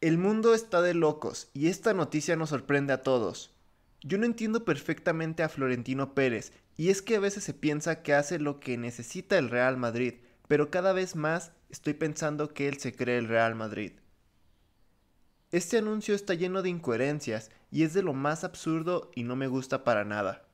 El mundo está de locos y esta noticia nos sorprende a todos. Yo no entiendo perfectamente a Florentino Pérez, y es que a veces se piensa que hace lo que necesita el Real Madrid, pero cada vez más estoy pensando que él se cree el Real Madrid. Este anuncio está lleno de incoherencias y es de lo más absurdo y no me gusta para nada.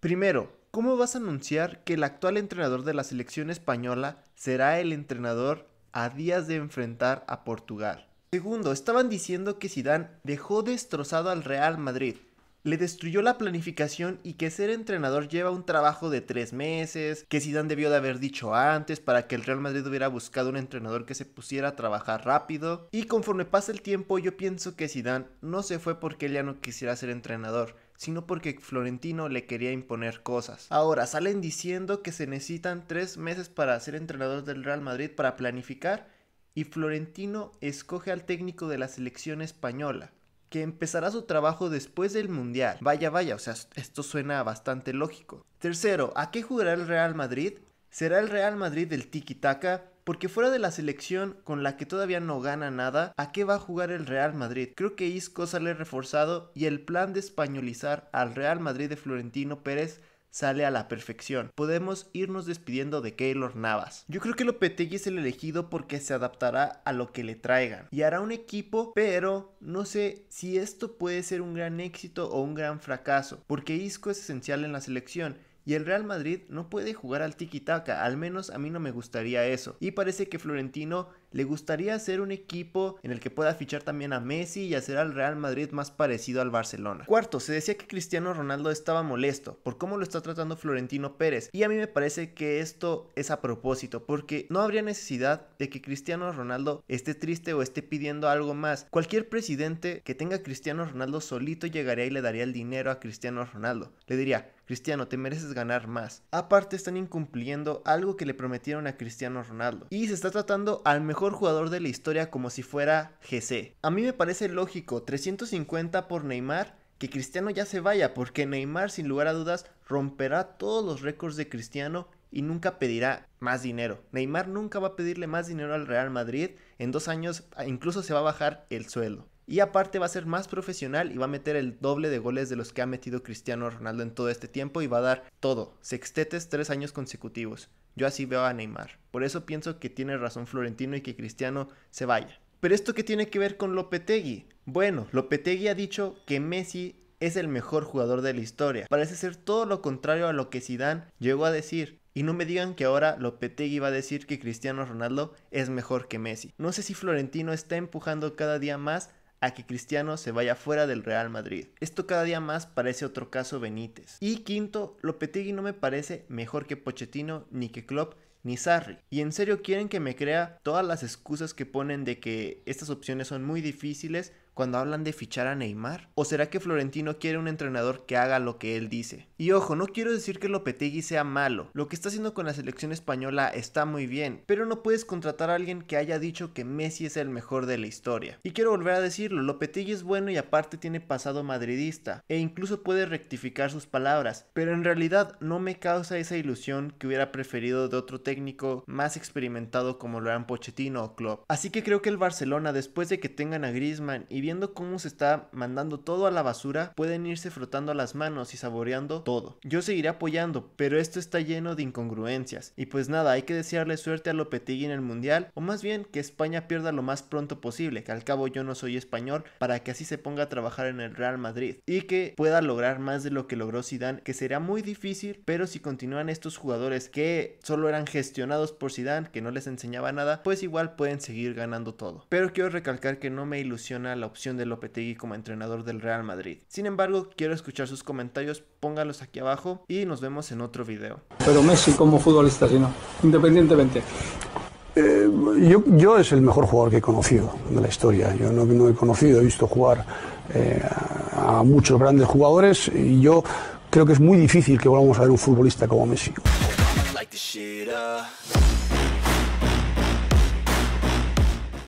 Primero, ¿cómo vas a anunciar que el actual entrenador de la selección española será el entrenador a días de enfrentar a Portugal? Segundo, estaban diciendo que Zidane dejó destrozado al Real Madrid. Le destruyó la planificación y que ser entrenador lleva un trabajo de tres meses, que Zidane debió de haber dicho antes para que el Real Madrid hubiera buscado un entrenador que se pusiera a trabajar rápido. Y conforme pasa el tiempo, yo pienso que Zidane no se fue porque él ya no quisiera ser entrenador, sino porque Florentino le quería imponer cosas. Ahora, salen diciendo que se necesitan tres meses para ser entrenador del Real Madrid para planificar y Florentino escoge al técnico de la selección española, que empezará su trabajo después del Mundial. Vaya, vaya, o sea, esto suena bastante lógico. Tercero, ¿a qué jugará el Real Madrid? ¿Será el Real Madrid del tiki-taka? Porque fuera de la selección con la que todavía no gana nada, ¿a qué va a jugar el Real Madrid? Creo que Isco sale reforzado y el plan de españolizar al Real Madrid de Florentino Pérez sale a la perfección. Podemos irnos despidiendo de Keylor Navas. Yo creo que Lopetegui es el elegido porque se adaptará a lo que le traigan y hará un equipo, pero no sé si esto puede ser un gran éxito o un gran fracaso, porque Isco es esencial en la selección y el Real Madrid no puede jugar al tiki-taka, al menos a mí no me gustaría eso. Y parece que Florentino le gustaría hacer un equipo en el que pueda fichar también a Messi y hacer al Real Madrid más parecido al Barcelona. Cuarto, se decía que Cristiano Ronaldo estaba molesto por cómo lo está tratando Florentino Pérez y a mí me parece que esto es a propósito porque no habría necesidad de que Cristiano Ronaldo esté triste o esté pidiendo algo más. Cualquier presidente que tenga Cristiano Ronaldo solito llegaría y le daría el dinero a Cristiano Ronaldo. Le diría, Cristiano, te mereces ganar más. Aparte están incumpliendo algo que le prometieron a Cristiano Ronaldo. Y se está tratando al mejor jugador de la historia como si fuera GC. A mí me parece lógico, 350 por Neymar que Cristiano ya se vaya, porque Neymar sin lugar a dudas romperá todos los récords de Cristiano y nunca pedirá más dinero. Neymar nunca va a pedirle más dinero al Real Madrid, en dos años incluso se va a bajar el sueldo. Y aparte va a ser más profesional y va a meter el doble de goles de los que ha metido Cristiano Ronaldo en todo este tiempo y va a dar todo, sextetes tres años consecutivos. Yo así veo a Neymar. Por eso pienso que tiene razón Florentino y que Cristiano se vaya. Pero esto qué tiene que ver con Lopetegui? Bueno, Lopetegui ha dicho que Messi es el mejor jugador de la historia. Parece ser todo lo contrario a lo que Zidane llegó a decir. Y no me digan que ahora Lopetegui va a decir que Cristiano Ronaldo es mejor que Messi. No sé si Florentino está empujando cada día más a que Cristiano se vaya fuera del Real Madrid. Esto cada día más parece otro caso Benítez. Y quinto, Lopetegui no me parece mejor que Pochettino ni que Klopp ni Sarri. Y en serio quieren que me crea todas las excusas que ponen de que estas opciones son muy difíciles cuando hablan de fichar a Neymar? ¿O será que Florentino quiere un entrenador que haga lo que él dice? Y ojo, no quiero decir que Lopetegui sea malo, lo que está haciendo con la selección española está muy bien, pero no puedes contratar a alguien que haya dicho que Messi es el mejor de la historia. Y quiero volver a decirlo, Lopetegui es bueno y aparte tiene pasado madridista, e incluso puede rectificar sus palabras, pero en realidad no me causa esa ilusión que hubiera preferido de otro técnico más experimentado como lo eran Pochettino o Klopp. Así que creo que el Barcelona, después de que tengan a Griezmann y viendo cómo se está mandando todo a la basura, pueden irse frotando las manos y saboreando todo. Yo seguiré apoyando, pero esto está lleno de incongruencias. Y pues nada, hay que desearle suerte a Lopetegui en el Mundial, o más bien que España pierda lo más pronto posible, que al cabo yo no soy español, para que así se ponga a trabajar en el Real Madrid y que pueda lograr más de lo que logró Zidane, que será muy difícil, pero si continúan estos jugadores que solo eran gestos gestionados por Zidane, que no les enseñaba nada, pues igual pueden seguir ganando todo. Pero quiero recalcar que no me ilusiona la opción de Lopetegui como entrenador del Real Madrid. Sin embargo, quiero escuchar sus comentarios, póngalos aquí abajo y nos vemos en otro video. Pero Messi como futbolista, si no, independientemente. Eh, yo, yo, es el mejor jugador que he conocido de la historia. Yo no, no he conocido, he visto jugar eh, a muchos grandes jugadores y yo creo que es muy difícil que volvamos a ver un futbolista como Messi. This shit up.